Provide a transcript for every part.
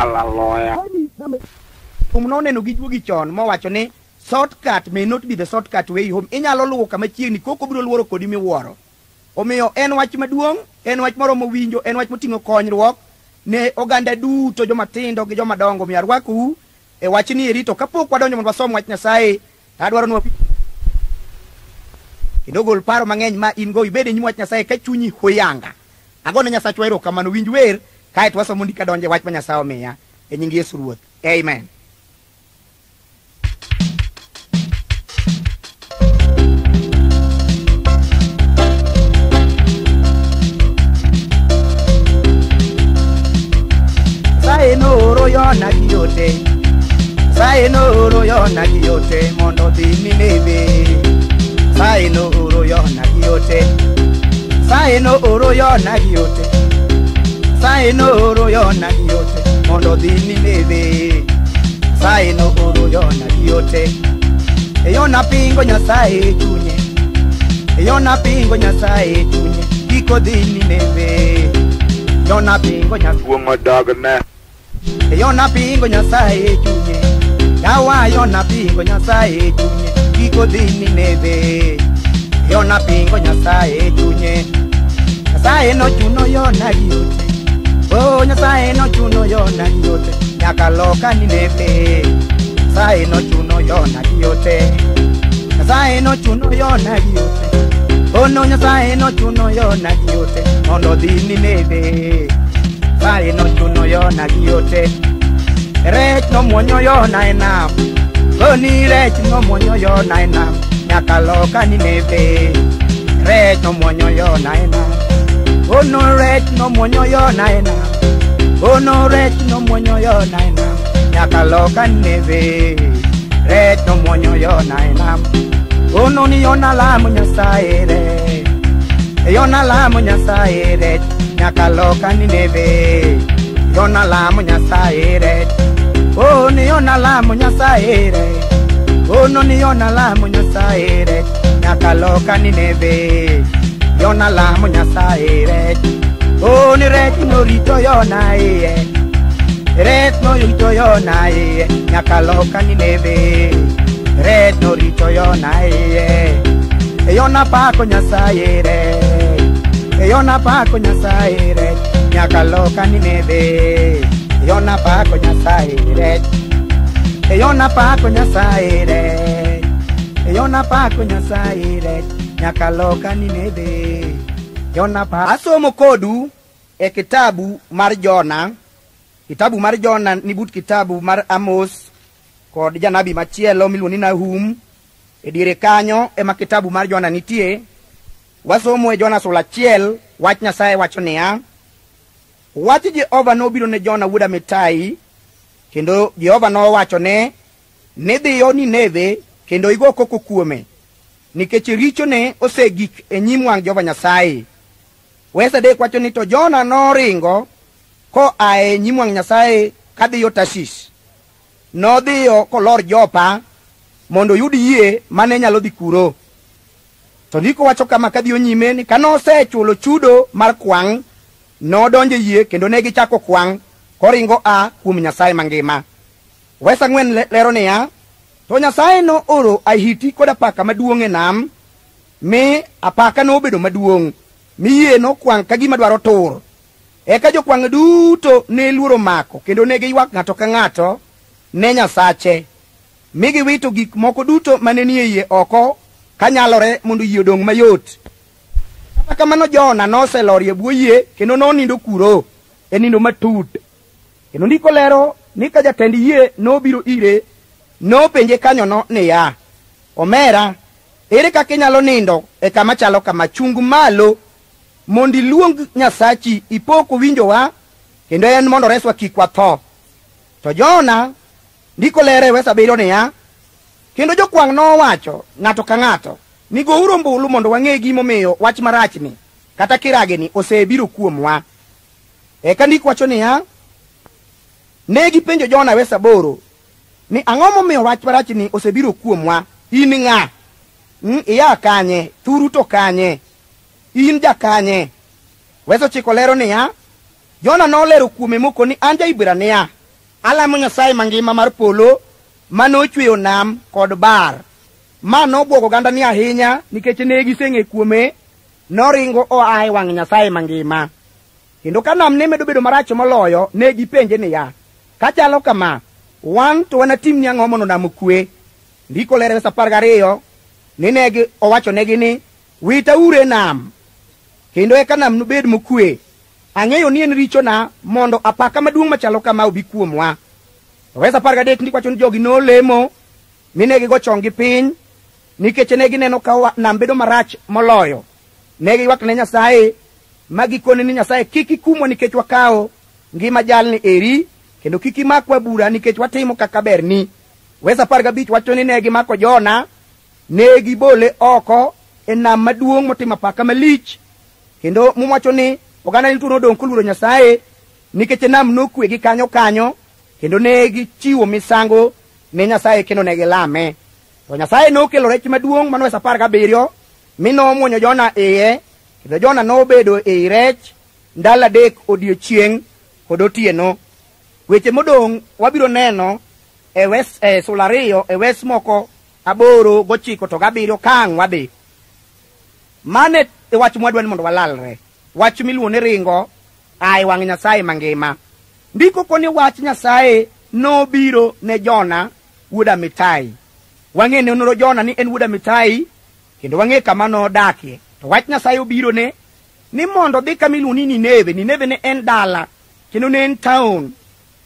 alaloya um noneno gi juogi chon mowacho ni shortcut may not be the shortcut way home inyalo luwo kama chiegni koko biro luoro kodi miwuoro omiyo en wach maduong en wach moro mowinjo en wach moting'o konyruok ne oganda duto jomatindo gi jomadongo mi arwakou e wach ni eri to kapok wadonjo mondo wasom wach nyasaye tadwaro nwa kendo gol paro mang'eny ma in go ibed e nyim wach nyasaye ka chunyi huyanga agone nyasachwa erokamano winj wer kae to wasomoni kadonje wach ma nyasaye omiya e nying yesu ruoth amen Saino oro yona giote mondo dhi Nineve Saino oro yona giote Saino oro yona giote Nyasaye nooro yona giote mondo dhi nimebe Nyasaye nooro yona giote E yona pingo Nyasaye chunye E yona pingo Nyasaye chunye Giko dhi nimebe Yona pingo Nyasaye E yona pingo Nyasaye chunye Yawa yona pingo Nyasaye chunye Giko dhi nimebe e Yona pingo Nyasaye chunye Nyasaye no chuno yona giote Oh, nyasaye no chuno yona yote, nyaka loka ni nepe. Nyasaye no chuno yona yote. Nyasaye no chuno yona yote. Oh, no nyasaye no chuno yona yote, mondo dhi ni nepe. Nyasaye no chuno yona yote. Rech no mwonyo yona enam. Oh, ni rech no mwonyo yona enam. Nyaka loka ni nepe. Rech no mwonyo yona enam. Ono rech no mwonyo yo na ena Ono rech no mwonyo yo na ena Nyaka loka neve Rech no mwonyo yo na ena Ono oh, ni yon alamu nyasa ere Yon alamu nyasa ere Nyaka loka neve Yon alamu nyasa ere Ono oh, yon alamu nyasa ere Ono oh, ni yon alamu nyasa ere Nyaka loka neve Nyaka loka neve yona lamo nyasaye rech oni rech norito yona iye rech norito yona iye nyaka loka ni nebe rech norito yona iye eyona pako nyasaye rech eyona pako nyasaye rech nyaka loka ni nebe eyona pako nyasaye rech eyona pako nyasaye rech eyona pako nyasaye rech nyakaloka ninedhe pa asomo kodu e kitabu mar jona kitabu mar jona ni but kitabu mar amos kod janabi machielo miluongo ni nahum e diere kanyo ema kitabu mar jona nitie wasomo e jona sula achiel wach nyasaye wacho niya wach jehova nobiro ne jona wuoda mitai kendo jehova nowachone nidhiyo nineve kendo igo koko kuome nikech richone osegik e nyim wang' Jehova Nyasaye. Wesadek wacho ni to Jona noringo koa e nyim wang' Nyasaye kadhiyo Tashish. Nodhiyo kolor Jopa mondo yud yie mane nyalo dhi kuro. To ndiko wacho kama kadhiyo nyime ni kanosechulo chudo mar kwang', nodonjo e yie kendo ne gichako kwang' koringo a kuom Nyasaye mangima. Wesa ng'wen lero niya, To Nyasaye no oro ahiti kod apaka maduong' e nam mi apaka nobedo maduong' mi yie nokwang' ka gima dwaro tur. Eka jokwang' duto ne luoro mako kendo ne giywak ng'ato ka ng'ato ne Nyasache mi giwito gik moko duto mane nie yie oko kanyalore mondo yie odong' mayot. Kata kamano Jona noselor e bwo yie kendo nonindo kuro e nindo matut. Kendo ndiko lero ni ka jatend yie nobiro ire nopenje kanyo no niya omera ere kaka inyalo nindo e kama chalo kama chung malo mondo iluong nyasachi ipo kuwinjowa kendo en mondo reswa kik watho to jona ndikolere wesa bedo niya kendo jokwang' nowacho ng'ato ka ng'ato ni gouro ombulu mondo wang'e gimomiyo wach marachni kata kiragini osebiro kuomwa eka ndik wacho niya ne gipenjo jona wesa boro ni ang'o momiyo wach marach ni osebiro kuomwa in ng'a mm, iya kanye thuru to kanye in jakanye weso chiko lero niya jona nolero kuome moko ni an jaibrania alamo nyasaye mangima mar polo manochweyo nam kod bar ma nobwogo oganda ni ahinya nikech ne giseng'e kuome noringo oa e wang' nyasaye mangima kendo ka nam ne medo bedo marach moloyo ne gipenje niya kachalo kama wan to wan atim ni ang'o mondo onam kwe ndiko ler esa apar gariyo ni neg owachonegi ni witaure nam kendo eka nam nubed mokwe ang'eyo ni en richona mondo apaka maduong' machalo kama obi kuomwa to wesa apar gadek ndik wacho ni jogi nolemo mi ne gigo chong gi piny nikech ne gineno ka nam bedo marach moloyo ne giywakne nyasaye ma gikone ni nyasaye kik ikumwa nikech wakawo ngima jalni eri kendo kik imakwa bura nikech watimo kaka berni wes apar gabich wacho ni ne gimako jona ne gibole oko e nam maduong' motimo apaka malich kendo mumwacho ni oganda duto nodong' koluro nyasaye nikech e nam nokwegi kanyo kanyo kendo ne gichiwo misango ne nyasaye kendo ne gilame to nyasaye nokelo rech maduong' manowes apar gabiryo mi nomwonyo jona iye kendo jona nobedo ei rech ndalo adek odiochieng' kod otieno weche modong' wabiro neno e wes e sula ariyo e wes moko aboro gochiko to gabiro kang' wadhi mane e wach mwadwani mondo walalre wach miluwo ni ringo ae wang' nyasaye mangima ndiko koni wach nyasaye nobiro ne jona wuod amitai wang'e ne onoro jona ni en wuod amitai kendo wang'e kama nodakie to wach nyasaye obiro ne ni mondo dhi kama iluwo ni nineve nineve ne en dala kendo ne en town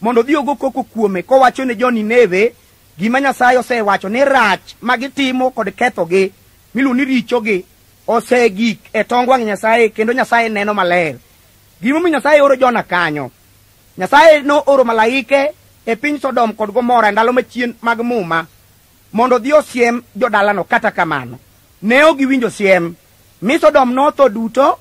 mondo odhi ogo koko kuome kowacho ne jo Nineve gima Nyasaye osewacho ni rach ma gitimo kod kethogi miluongo ni richogi osegik e tong wang' Nyasaye kendo Nyasaye neno maler. Gimomiyo Nyasaye oro Jona kanyo. Nyasaye nooro malaike e piny Sodom kod Gomora e ndalo machien mag muma mondo odhi osiem jodalano kata kamano. Ne ok giwinjo siem. Mi Sodom notho duto,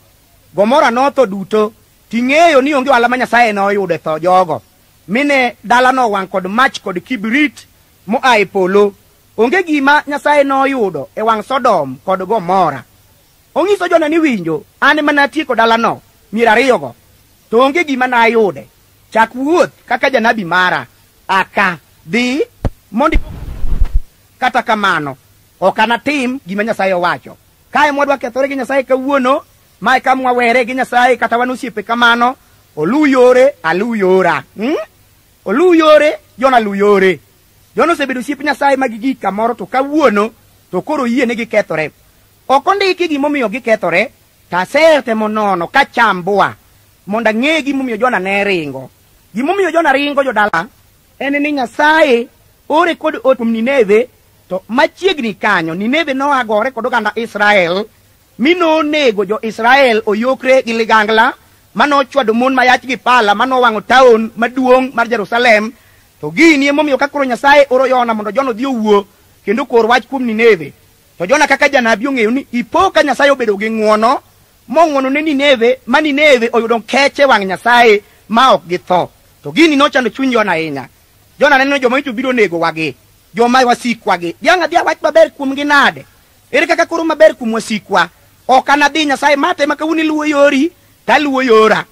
Gomora notho duto. Ting'eyo ni onge wala ma Nyasaye noyudo e tho jogo. mine dalano wang' kod mach kod kibrit moa e polo onge gima nyasaye noyudo e wang' sodom kod gomora onyiso jona ni winjo an mana atieko dalano mier ariyogo to onge gima nayude chak wuoth kaka janabi mara aka dhi mondi kata kamano ok anatim gima nyasaye owacho kae mwadwa kethore gi nyasaye kawuono mae kamwawere gi nyasaye kata wan osiepe kamano oluw yore aluw yora hmm? olu yore jona lu yore jona osebedo osiep nyasaye ma gigik kamoro to kawuono to koro yie ni gikethore ok ondiki gimomiyo gikethore tasertemo nono kachambwa mondo ang'e gimomiyo jona ne ringo gimomiyo jona ringo jodala en ni nyasaye ore kod ot kuom nineve to machiegni kanyo nineve noagore kod oganda israel mi nonego jo israel oyokre gi ligangla manochwado mon mayach gi pala manowang'o taon maduong' mar jerusalem to gini emomiyo ka koro nyasaye oro yona mondo jona odhi owuo kendo kor wach kuom nineve to jona kaka janabi ong'eyo ni ipo ka nyasaye obedo gi ng'uono mong'uono ne nineve ma nineve oyudo keche wang' nyasaye ma ok githo to gini nochando chuny jona ahinya jona neno joma wicho biro nego wagi joma wasikwagi diang' adhia wach maber kuomgi nade ere kaka koro maber kuom wasikwa ok anadhi nyasaye mate ma kawuni luwo yori taluwo yora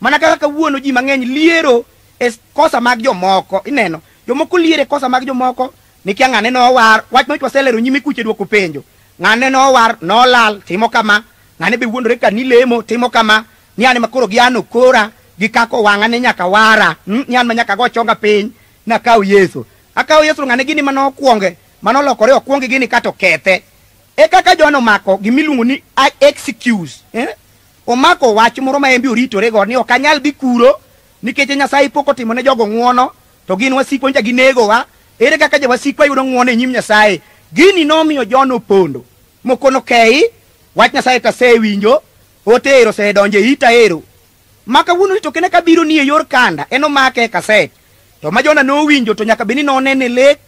mana kaka kawuono ji mang'eny liero e kosa mag jomoko ineno jomoko liero e kosa mag jomoko nikia ng'ane nowar wach mawach waselero nyime kuche dwoko penjo ng'ane nowar nolal timo kama ng'ane be wuondore ka ni lemo timo kama ni ane makoro giano kora gi kako wang'a ne nyaka wara hmm, ni an manyaka go chonga piny nakaw yesu akaw yesu ng'ane gini mano okwonge mano lokore okwonge gini kato kethe e kaka jono mako gimiluongo ni excuse eh? omako wach moro ma en be oritorego ni ok anyal dhi kuro nikech nyasaye pok otimo ne jogo ng'uono to gin wasikwa nja ginegowa ere kaka jawasikwa yudo ng'uono e nyim nyasaye gini nomiyo jon opondo moko nokei wach nyasaye tasewinjo otero osedonjo e ita ero ma kawuono ni to kene kabiro ni e yor kanda en omake e kaset to ma jona nowinjo to nyaka bedni nonene lek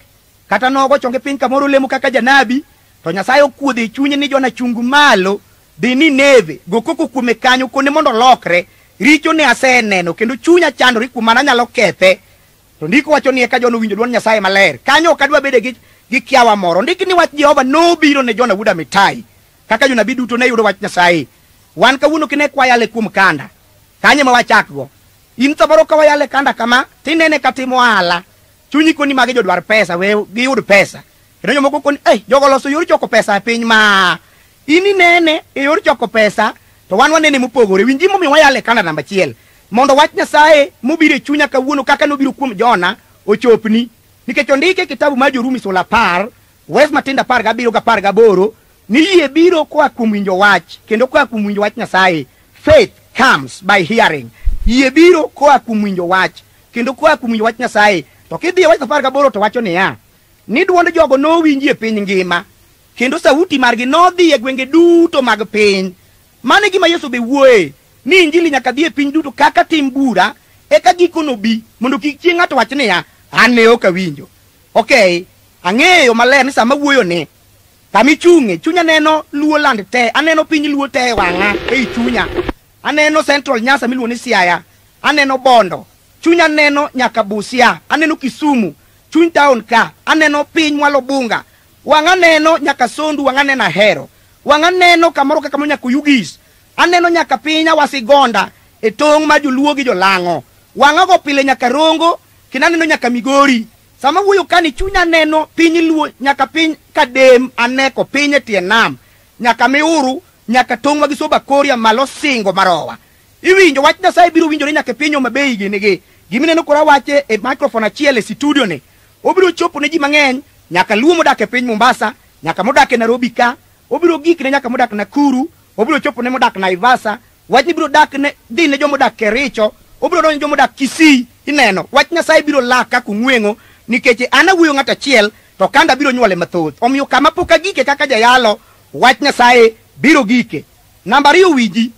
kata nogo chonge piny kamoro lemo kaka janabi to nyasaye okuodhe e chunye ni jona chungu malo dhi ni nedhi go koko kuome kanyo kone mondo lokre richo ne aseneno kendo chunya chandore kuma nanyalo kethe to ndiko wacho ni eka jona owinjo dwon nyasaye maler kanyo ok adwa bede gi, gi kiawa moro ndik ni wach jehova nobiro ne jona wuda mitai kaka jonabii duto ne yudo wach nyasaye wan kawuono kine kwayale kuom kanda kanyo ma wachakgo in samoro ka wayale kanda kama tinene katimo ala chunyi koni magi jodwar pesa we giyud pesa kendo jomoko koni ei eh, jogo loso yor choko pesa e piny ma in inene e eh, yor choko pesa to wan wanene mopogore winji momiyo wayale namba achiel mondo wach Nyasaye mobiro e chunya kawuono kaka nobiro kuom Jona ochopni nikech ondike kitabu mar Jorumi sura apar wes matindo apar gabiro gapar gaboro ni yie biro koa kuom winjo wach kendo koa kuom winjo wach Nyasaye faith comes by hearing yie biro koa kuom winjo wach kendo koa kuom winjo wach Nyasaye to kidhi e wach apar gaboro to wacho niya ni dwond jogo nowinji e piny ngima kendo sauti margi nodhi e gwenge duto mag piny. Mane gima Yesu be wuoye, ni injili nyaka dhi e piny duto kaka tim bura, eka giko nobi mondo kik chieng' ng'ato wach niya, an ne ok awinjo. Okay, ang'eyo maler ni sama wuoyo ni, kami chunge, chunya neno luo land te, aneno piny luo te e wang'a, ei chunya. Aneno central nyasa miluo ni siaya, aneno bondo, chunya neno nyaka busia, aneno kisumu, chuny town ka, aneno piny mwalo bunga, wang'aneno nyaka sondu wang'aneno ahero wang'aneno kamoro kaka moro nyaka yugis aneno nyaka piny awasigonda e tong' ma joluo gi jolang'o wang'ago pile nyaka rongo kendo aneno nyaka migori sama wuoyo kani chunya aneno piny luo nyaka piny kadem aneko piny e tie nam nyaka miuru nyaka tong' ma gisoba koria malo singo marowa iwinjo wach nyasaye biro winjore nyaka e piny omabei ginigi gimineno koro awache e microphone achiel e studio ni obiro chopo ne ji mang'eny nyaka luo modak e piny mombasa nyaka modak e narobi ka obiro gikne nyaka modak nakuru obiro chopone modak naivasa wachni biro dakne dhine jomodak kericho obiro donjo jomodak kisii ineno wach nyasaye biro laka kung'weng'o nikech an awuoyo ng'ato achiel to kanda biro nyuole mathoth omiyo kama pok agike kaka jayalo wach nyasaye biro gike namba ariyo wiji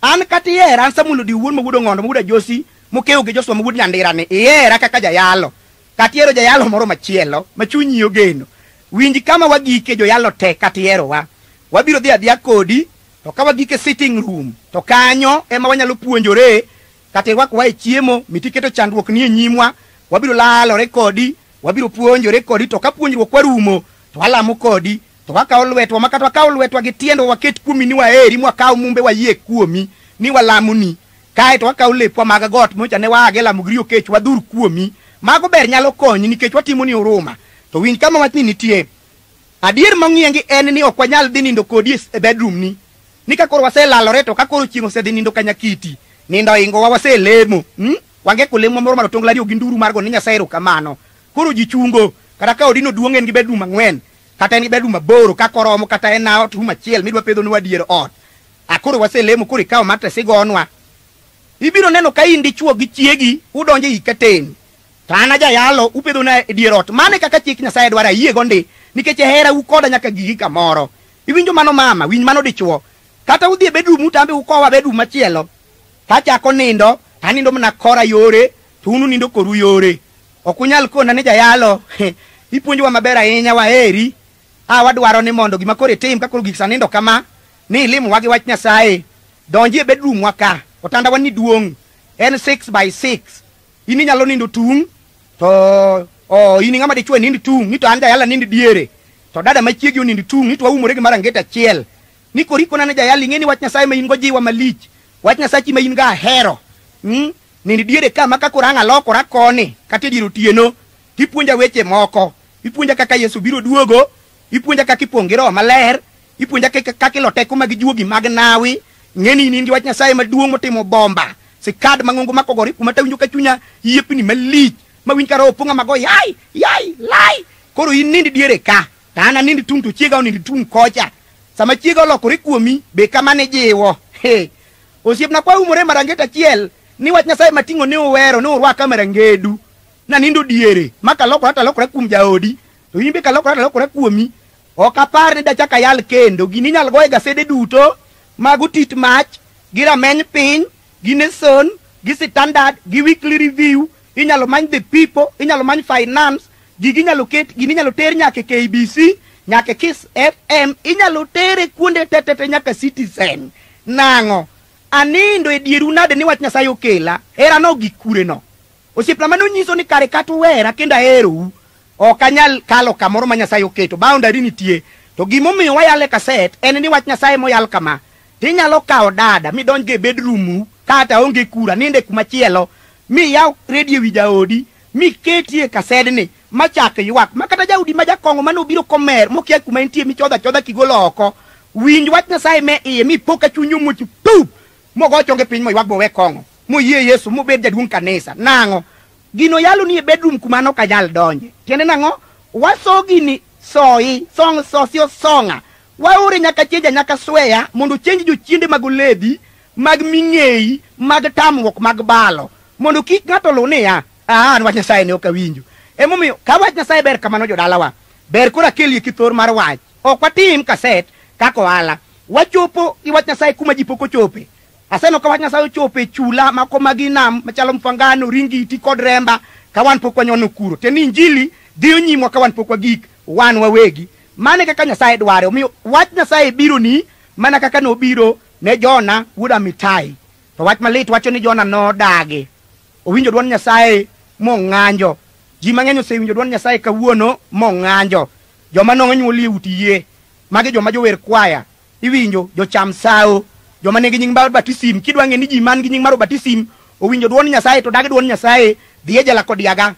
an kata ihera an samulo diwuon mawuodo ng'ondo mawuodo ajosi mokeo gi joswa mawuod nyandirani ihera kaka jayalo katiero jayalo moro machielo ma chunyi ogeno winj kama wagike joyalo te katierowa wabiro dhi adhiya kodi to ka wagike sitting room to kanyo ema wanyalo puonjore kata irwakwa e chiemo mitiketo chandruok ni e nyimwa wabiro lalore kodi wabiro puonjore kodi to ka puonjruok warumo to walamo kodi to wakawo lwetwa makata wakawo lwetwa gi tiendwa waket kuomi ni waheri mwakaw mumbe wayie kuomi ni walamoni kae to wakawo lepwa mag got mocha ne waage lamo giri okech wadhur kuomi mago ber nyalo konyi nikech watimo ni huruma to winj kama wachni nitie adier mong'iengi en ni ok wanyal dhi nindo kodi e, e bedroom ni ni ka koro waselalore to ka koro chieng' osedhi nindo kanya kiti nindo ingo wa waselemo hmm? wange ko lemo moro mar tongla riyo gi nduru mar go ni nyasaye ro kamano koro ji chungo kata ka odino duong' en gi bedroom ang'wen kata en gi bedroom aboro ka koromo kata en out room achiel midwa pedho ni wadier ot a koro waselemo koro ikaw matres igonwa ibiro neno ka in dichuo gi chiegi udonjo e ikaten to an ajayalo upedhona e dier ot mano kaka chik nyasaye dwaro ayiego ndi nikech e hera ukoda nyaka gigi kamoro iwinjo mano mama winj mano dichuo kata udhi e bedrum utambe ukowa bedrum machielo tachako nindo tanindo mana kora yore to unu nindo koru yore ok unyal kona ni jayalo ipuonjowa maber ahinya waheri a wadwaro ni mondo gima koro itim ka koro gik sanindo kama ni ilim wa gi wach nyasaye donji e bedrum wa ka otandawa ni duong' en 6 by 6 in inyalo nindo tung' to o oh, in ng'ama dichwe nindi tung ni to an yala nindi diere to dada machiegi nindi tung ni to waumore gi marangeta chiel ni korikona ne jayala ing'e ni wach nyasaye mayin goji wa malich wach nyasachi ma in go ahero mm? nindi diere ka ma kakorang' alokora koni kati e diru tieno otieno tipuonja weche moko ipuonja kaka yesu biro duogo ipuonja kaka ipong' gi roho maler ipuonja kaka ilo teko mag juogi mag nawi ngeni nindi in gi wach nyasaye maduong' motimo bomba sikad mangungu makogori kuma tawinjo ka chunya yiepni malich ma winy ka opong'a mago yai yai lai koro in nind diere ka to an anind tung to chiega onind tung kocha sama chiega olokore kuomi be kama ni jiwo osiepna kwaumore marangeta achiel ni wach nyasaye mating'o ni uwero ni urwaka marangedu nanindo diere ma kalokora talokora kuom jaodi to in be kalokora talokora kuomi ok apar ni dachak ayal kendo gini inyal goye gasede duto mag utit mach gi rameny piny gi neson gi standard gi weekly review inyalo many the people inyalo many finance gigi inyalo ket gini inyalo ter nyaka e KBC nyaka e Kiss FM inyalo tere kuonde tete te nyaka e citizen nango anindo e dieru nade niwach nyasaye okela hera no gi kure no osiepna mano nyiso ni kare kata uhera kendo ahero u ok anyal kalo kamoro ma nyasaye oketo boundary nitie to gimomiyo wayale kaset en ni wach nyasaye moyal kama tinyalo kawo dada midonjge bedroom u kata onge kura ninde kumachielo miyaw redio wi jaodi miketie kasedni machak ywak makata jaudi ma jakongo mane obiro komer mokia kuma entie michodha achodha kigolo oko winj wach nyasaye me iye mipoka chunyu muchu pup mogo chonge piny moywak bowe kongo moyie yesu mobed jaduong kanisa nang'o gino yalo ni e bedroom kuma no kajal donje tiende nang'o waso gini soi song sosio songa waure nyaka chieja nyaka sweya mondo chenji jochiende mag oledhi mag ming'eyi mag tamruok mag balo mondo kik ng'ato lu niya aan wach nyasaye ne ok awinjo emomiyo ka wach nyasaye ber kamano jodalawa ber koro akelie ki thor mar wach ok watim kaset kaka ohala wachopo gi wach nyasaye kuma ji pok ochope aseno ka wach nyasaye ochope e chula mako magi nam machalo mfangano ringiti kod remba ka wan pok wanyono kuro teni ni injili dhiyo nyimwa ka wan pok wagik wan wawegi mane kaka nyasaye dware omiyo wach nyasaye biro ni mana kaka nobiro ne jona wuod mitai to wach malit wacho ni jona nodage owinjo duond nyasaye mong'anjo ji mang'eny osewinjo duond nyasaye kawuono mong'anjo joma nonyuoli e ut yie magi joma jower kwaya iwinjo jocham sao joma nigi nying mar batisim kidwa ng'e ni ji man gi nying mar batisim owinjo duond nyasaye to dagi duond nyasaye dhi ejela kod yaga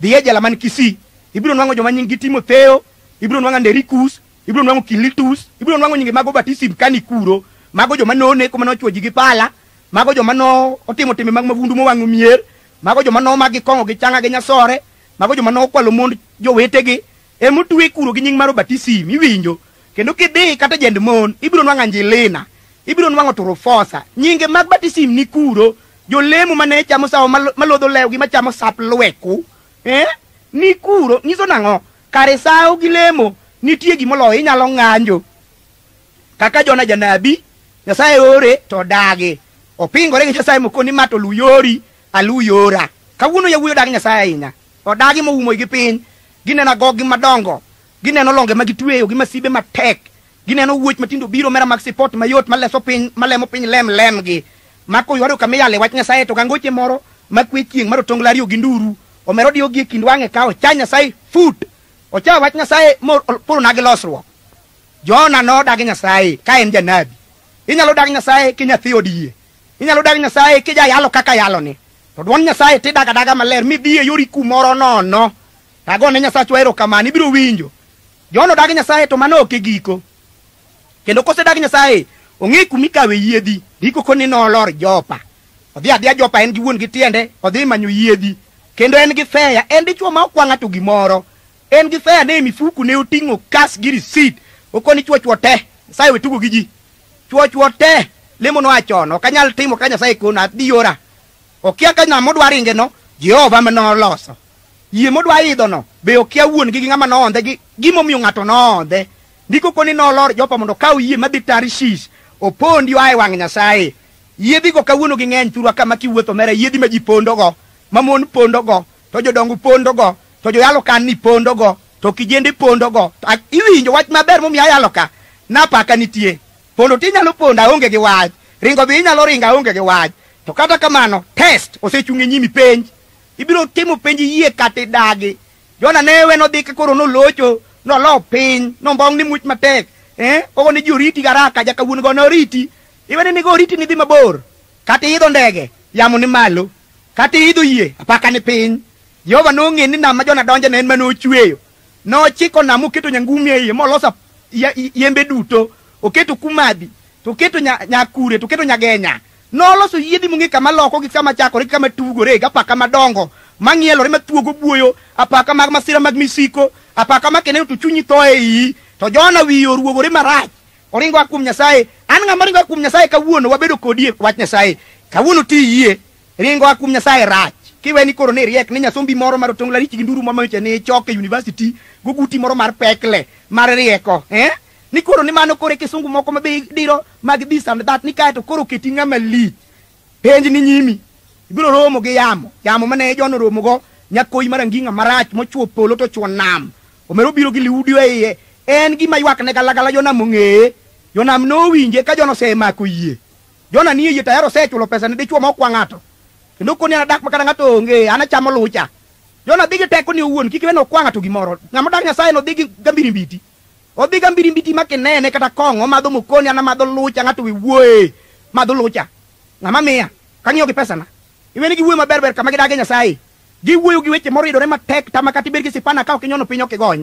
dhi ejela man kisi ibiro nwang'o joma nying gi timotheo ibiro nwang'o nderikus ibiro nwang'o kilitus ibiro nwang'o nyinge mago batisim kani kuro mago joma none kuma nochuo ji gi pala mago joma no otimo timbe mag mavundu mowang'o mier mago joma no magi kongo gi changa gi nyasore mago joma no kwalo mond jowetegi emotwe kuro gi nying mar batisi miwinjo kendo kidhi kata jend mon ibiro nwang'o anjilina ibiro nwang'o turufosa nyinge mag batisim ni kuro jolemo mane chamo sawo malodho lew gi machamo sap lweku eh ni kuro nyiso nang'o kare sawo gi lemo nitie gimoloyo inyalo ng'anjo kaka jona janabi nyasaye ore to dagi opingore gi nyasaye moko ni mato luyori aluyora kawuono yawuoyi odagi nyasaye ahinya odagi moumo gi piny gineno gogi madongo gineno longe magitweyo gi masibe matek gineno wuoch matindo biro mera mag sipot mayot maleso piny malemo piny lem lem gi makoywaro kamiyale wach nyasaye to gangoche moro makwe chieng marotong lario gi nduru omero diogi e kind wange ka ocha nyasaye fut ocha wach nyasaye mopurona gi losruok jona nodagi nyasaye ka en janabi inyalo dagi nyasaye ki nyathi odiye inyalo dag nyasaye kija yalo kaka yaloni to duon nyasaye tidaga daga maler midhiye yori kumoro nono tagone nyasachwa erokamano ibiro winjo jono dag nyasaye to mano ok e giko kendo kose dag nyasaye ong'e kumikawe yiedhi diko koni nolor jopa odhi adhia jopa en gi wuon gi tiende odhi manyo yiedhi kendo en gi feya en dichuo ma okwa ng'ato gimoro en gi feya ne mifuku ne oting'o kas gi risit okoni chuo chuo te nyasaye wetugo gi ji chuo chuo te limo no achono kanyal timo kanya sai kuna diora okia kanya modwa ringe no jehova mno loso yie modwa idho no be okia wuon gi ngama no onde gi gimo miyo ngato no onde ndiko koni no lor jopa mondo kaw yie madhi tarishish opondi wae wang nyasaye yiedhi go kawuono gi ngeny thurwa kama kiwuotho mere yiedhi ma ji pondo go ma mon pondo go to jodongo pondo go to joyalo kan ni pondo go to kijende pondo go iwinjo wach maber momiyo ayalo ka napaka nitie pondo tinyalo pondo aonge gi wach ringo be inyalo ringo aonge gi wach to kata kamano test osechung' e nyimi penj ibiro timo penj yie kata idagi jona newe nodhi koro nolocho nolo piny nombong' ni much matek eh? ogo ni ji oriti garaka jakawuon go noriti iwene nigo oriti nidhi mabor kata iidho ndege yamo ni malo kata iidho yie apaka ni piny jehova nong'e ni nam ma jona donje ne en mane ochweyo nochiko nam oketo nyangumi e iye moloso yembe duto oketo kumadhi to oketo nyakure nya to oketo nyagenya noloso yiedhi mong'e kama loko gi kama chakore gi kama tugore gi apaka madongo mang'ielore mathuogo buoyo apaka mag masira mag misiko apaka makeneo to chunyi tho e iyi to jona wiye oruogore marach oringo a kuom nyasaye an ng'ama ringo a kuom nyasaye kawuono wabedo kodi e wach nyasaye kawuono ti yie ringo a kuom nyasaye rach kiwe ni koro niriek ni nyasombi moro mar otonglarich gi nduru momoche ni choke university goguti moro mar pekle mar rieko eh? ni koro ni mano koro kisungu moko ma be diro mag this and that ni kae to koro keti ng'ama lich penj ni nyimi ibiro romo gi yamo yamo mane jono romo go nyakoi mar anginga marach mochuo polo to chuo nam omero biro gi liudio e iye en gima ywak ne galagala jonam ong'eye jonam nowinje ka jono osemako yie jona ni yie tayaro osechulo pesa ne dichuo mokwa ng'ato kendo koni an adak makata ng'ato onge an achamo lucha jona dhi gi teko ni owuon kik iweno okwa ng'ato gimoro ng'ama dak nyasaye no dhi gi gambirimbiti odhi ga mbirimbiti ma kinene kata kong'o madho mokoni an amadho lucha ng'ato wiwuoye madho lucha ng'ama miya kang'iyo gi pesana iweni giwuoyo maberber kama gidage nyasaye giwuoyo gi weche moridore matek tama kata ibed gi sipana ka ok inyono piny ok igony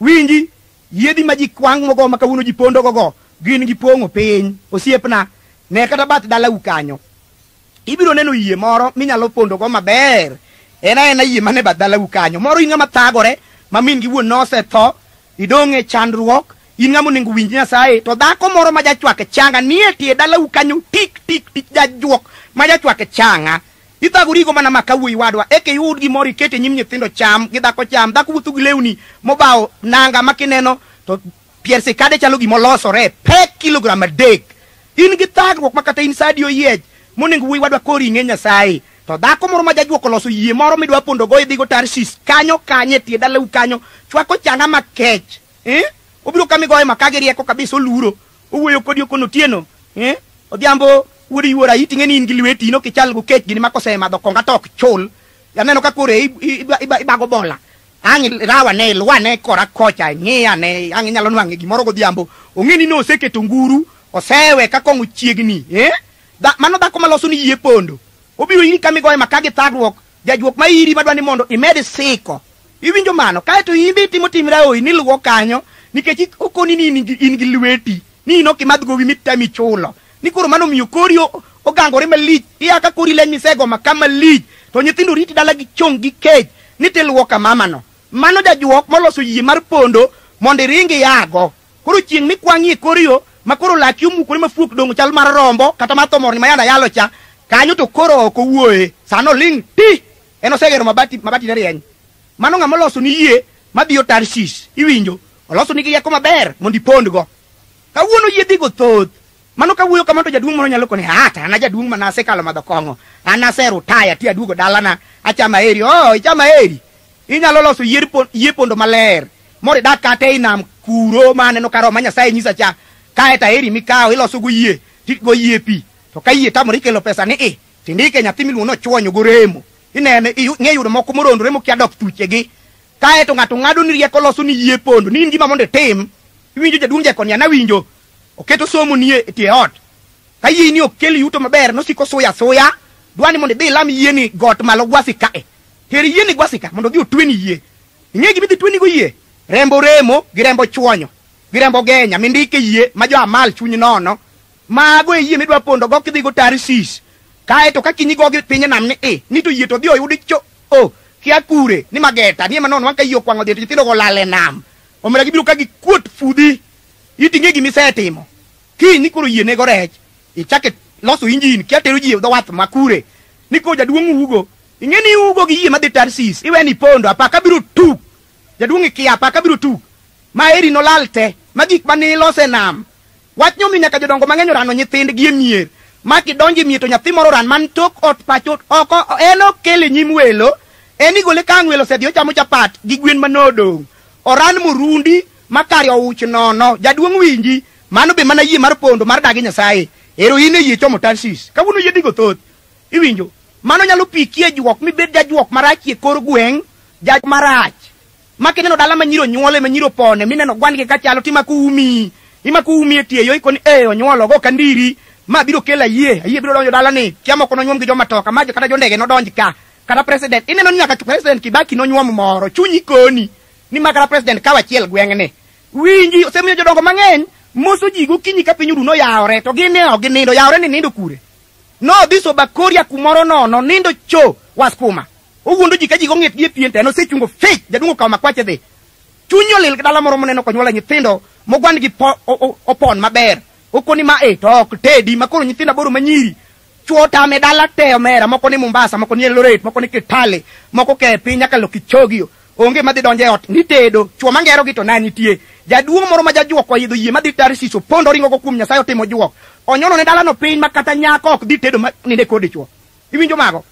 winji yiedhi ma ji kwang' mogo ma kawuono ji pondogogo gin gi pong'o piny osiepna ne kata bath dalau kanyo ibiro neno yie moro minyalo pondogo maber ena ena yie mane bath dalau kanyo moro in ng'ama thagore ma min gi wuon nosetho idong' e chandruok in ng'ama onego winj nyasaye to dhako moro ma jachwake changa nie tie dalau kanyo tik tik tik jajuok ma jachwake changa ithagorigo mana ma kawuoyi wadwa eka iyud gimoro ikete nyim nyithindo cham gi dhako cham dhako wuotho gi lewni mobawo nanga ma kineno to pier sikade chalo gimolosore pek kilogram adek in gi thagruok ma kata in sadi oyiej monego wuoyi wadwa koring'e nyasaye to dhako moro ma jajuok oloso yie moro midwa pondo go idhigo tarsis kanyo kanye tie dalau kanyo chwako changa makech eh? obiro kami goye maka gi rieko kabisa oluro owuoyo kodi okono tieno eh? odhiambo wuod yuora iti ng'e ni in gi lweti nok ichal go kech gini makose madho konga tok chul aneno ka kore ibago bola ang' rawa ne ilwa ne kora kocha ng'iya ne ang' inyalo nwang'e gimoro godhiambo ong'e ni noseketo nguru osewe ka kong'o chiegni eh? da, mano dhako maloso ni yie pondo obiro iri ka migoyo maka gi thagruok jajuok ma iri madwa ni mondo imed siko iwinjo mano kae to in be itimo tim rahoi ni luwo kanyo nikech okoni ni in gi lweti ni in ok imadh gowi mitami chulo ni koro mano omiyo kori ogangore malich iya ka kori leny misego maka malich to nyithindo riti dala gi chong gi kech ni tiluwo ka mamano mano jajuok moloso yie mar pondo mondo iring iyago koro chieng' mikwang'ie kori yo ma koro laki omukore mafuok dong'o chal mar rombo kata mar thomorni ma yanda yalo cha kanyo to koro ok owuoye sano ling ti en osegero mabati mabati ne rieny mano ng'ama oloso ni yie madhiyo tarshish iwinjo oloso nigi rieko maber mondo ipondgo kawuono yiedhigo thoth mano kawuoyo kamano to jaduong' moro nyalo kone hata ah, an jaduong' mana asekalo madho kong'o an aserutaya ti aduogo dalana achama eri o oh, ichama eri inyalo loso yier pon, yie pondo maler mori dak kata ei nam kuro maneno karoma nyasaye nyisa cha kaeta eri mikawo ilosogo yie tigo yie pii to ka yie tamore kelo pesa ni i tindike nyathi miluongo nochwonyo goremo inene ing'eyudo moko morondore mokia dok thuchegi kae to ng'ato ng'ado ni rieko loso ni yie pondo ni in gima mondo itim iwinjo jaduong' jakoni e an awinjo oketo somo nie etie ot ka yie ni okel yuto maber nosiko suya suya dwani mondo idhi ilam yie ni got malo gwasi kae ter yie ni gwasi ka mondo odhi otweni yie ing'e gima idhi tweni go yie rembo remo gi rembo chwonyo gi rembo genya mindike yie ma jo amal chuny nono no. mago e yie midwa pondo go kidhigo tarsis kaeto ka kinyigo gi piny nam ni i eh, ni to yie to dhi oyudi cho o oh, kia kure ni mageta ni manono wan ka yie okwango dhi to e nyithindo go lale nam omera gibiro ka gikuot fudhi itinge gi misetimo kinyi koro yie nego rech ichake loso injin kia tero yie dho wath makure ni ko jaduong ugo ing'e ni ugo gi yie madhi tarsis iwe ni pondo apaka biro tuk jaduong ikia apaka biro tuk maeri nolal te magik mani ilose nam wach nyomi nyaka jodongo mang'eny orano nyithindgi e mier ma gidonje mier to nyathi moro ran man tok ot pacho oko en okele nyim welo en igole kang welo sedhi ochamo chapat gi gwen manodong' oran murundi ma kare ouch nono jaduong' winji mano be mana yie mar pondo mar dagi nyasaye ero in e yie chomo tarsis kawuono yedhigo thoth iwinjo mano nyalo piki e juok mibed jajuok marach e kor gweng' jaj marach ma kineno dala manyiro nyuole manyiro pone mineno gwan gi kachalo timakuumii ima kuumie tie yo ikoni e eh, onyuolo go kandiri ma biro kela yie yie biro donjo dala ni chama kono nyuom gi joma toka ma kata jo ndege no donj ka kata president ineno ni nyaka president kibaki no nyuom moro chunyi koni ni makara president kawa chiel gweng ni winji osemiyo jodongo mang'eny moso ji gokinyi ka piny uruno yawore to gin e ogi nindo yawore ni nindo kure no biso bakoria kumoro nono nindo cho waskuma owuondo ji ka ji gong'et gi e pien te nosechungo fich jadungo kawo makwache dhi chunyi olil ka dala moro moneno konyuola nyithindo mogwan gi po, o, o, opon maber okoni ma e to ok tedi makoro nyithindo aboro manyiri chuo tame dala te omera moko ni mombasa moko ni eloret moko ni kitale moko ke piny nyaka lokichogio onge madhi donje e ot nitedo chuo mangero gi to na nitie jaduong moro ma jajuok oidho yie madhi tarsis opondo ringo go kuom nyasaye otimo juok onyono ne dalano piny ma kata nyako ok dhi tedo ma ninde kode chuo iwinjo mago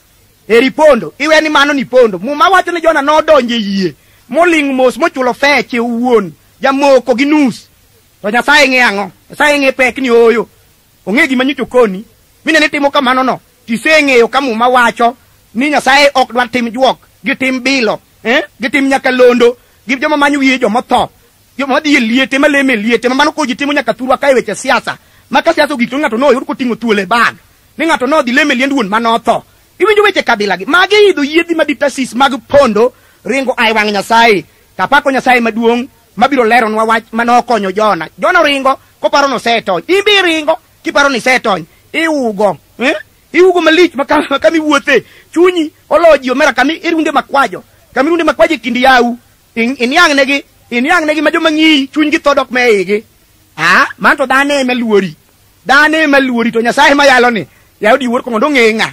eri pondo iwe ni mano ni pondo muma wacho ni jona nodonje yie moling mos mochulo feche owuon yamoko gi nus to nyasaye ng'e ang'o nyasaye ng'e pek ni ooyo ong'e gima nyicho koni mine nitimo kamano no tiseng'eyo ka muma wacho ni nyasaye ok dwar tim juok gi tim bilo eh? gi tim nyaka londo gi joma manyo wiye joma tho jomadhi e liete maleme liete mamano koji timo nyaka thurwa ka e weche siasa ma ka siasa ogik to ng'ato noyud koting'o thuol e bag ni ng'ato nodhi leme liend wuon manotho iwinjo weche kabilagi magi idho yiedhi ma ditasis mag pondo ringo aiwang' nyasaye kapako nyasaye maduong' mabiro leronwa wach manokonyo jona jona ringo koparo nosetony imbi ringo kiparo ni setony iugo eh? iugo malich makamiwuothe chunyi oloji omera kami irunde makwajo kami runde makwajo ekind yau In, iniang'negi iniang'negi ma joma ng'ii chunygi tho dok meigi man to dhano ema luori dhano ema luori to nyasaye mayalo ni yaudi wuor ko mondo ng'eng'a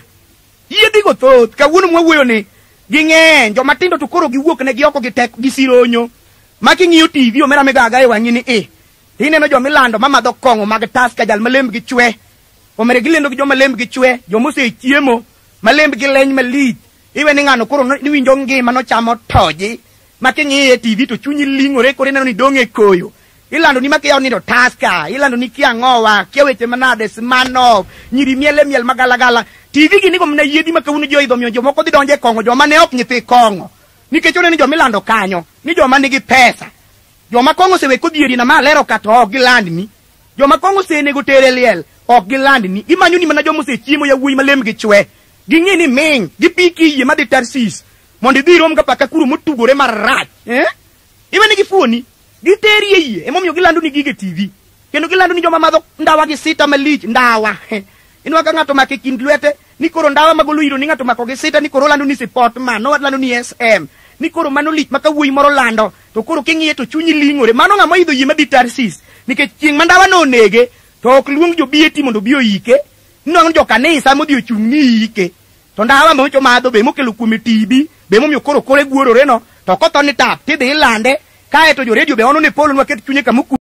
yiedhigo thoth kawuono mwawuoyo ni ging'eny jomatindo to koro giwuoknegi oko gitek gisironyo maki ng'iyo tv omera migaga e wang'i ni i eh. ineno jomilando mamadho kong'o mag tas ka jal malembgi chwe omere gilendo gi jomalembgi chwe jomosechiemo malembgi leny malich iwe ni ng'ano koro niwinjo ngima nochamo toji ma king'iye e tv to chunyi ling'ore koro ineno ni dong' e koyo ilando ni makiyaw nindo taska ilando ni kiang'owa kia weche manade smanov nyiri miele miel magalagala tv gi nigo mana yiedhi ma kawuono ji oidho omiyo jomoko dhi donje e kong'o joma ne ok nyithi kong'o nikech oneno joma ilando kanyo ni joma nigi pesa joma kong'o osewe kodhieri na malero ka to ok gilandni joma kong'o osenego tere liel ok gilandni imanyo ni mana joma osechiemo yawuoyi malem gi chwe ging'e ni ming gipikiyie madhi tarsis mondo idhi rom kapaka kuro motugore marach eh? ima nigi fuoni giteri e yie emomiyo gilando ni gige tv kendo gilando ni joma madho ndawa gi sita malich ndawa eh? inwaka ng'ato make e kind lwete ni koro ndawa mag oluyiro ni ng'ato mako gi sita ni koro olando ni sipot ma nowat lando ni sm ni koro mano lich ma kawuoyi moro lando to koro king'iye to chunyi ling'ore mano ng'ama oidho yie madhi tarsis nikech chieng' ma ndawa nonege to ok luong jobieti mondo obi oike nono jokanisa modhi ochung' ni ike to ndawa mocho madho be mokelo kuome tibi be momiyo koro kore guororeno to kotho ni tap tidhi ilande kae to joredio be onone polo nwaket chunye kamuku